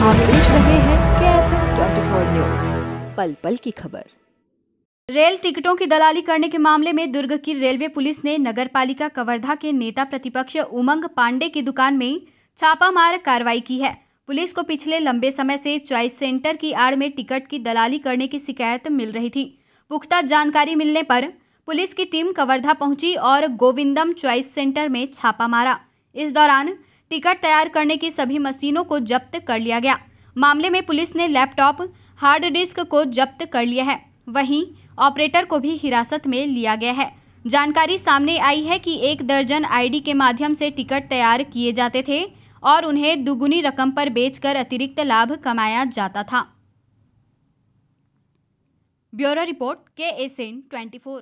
आप देख रहे हैं ट्वेंटी फोर न्यूज पल पल की खबर रेल टिकटों की दलाली करने के मामले में दुर्ग की रेलवे पुलिस ने नगर पालिका कवर्धा के नेता प्रतिपक्ष उमंग पांडे की दुकान में छापामार कार्रवाई की है पुलिस को पिछले लंबे समय से चॉइस सेंटर की आड़ में टिकट की दलाली करने की शिकायत मिल रही थी पुख्ता जानकारी मिलने पर पुलिस की टीम कवर्धा पहुंची और गोविंदम चॉइस सेंटर में छापा मारा इस दौरान टिकट तैयार करने की सभी मशीनों को जब्त कर लिया गया मामले में पुलिस ने लैपटॉप हार्ड डिस्क को जब्त कर लिया है वहीं ऑपरेटर को भी हिरासत में लिया गया है जानकारी सामने आई है कि एक दर्जन आईडी के माध्यम से टिकट तैयार किए जाते थे और उन्हें दुगुनी रकम पर बेचकर अतिरिक्त लाभ कमाया जाता था ब्यूरो रिपोर्ट के एस एन ट्वेंटी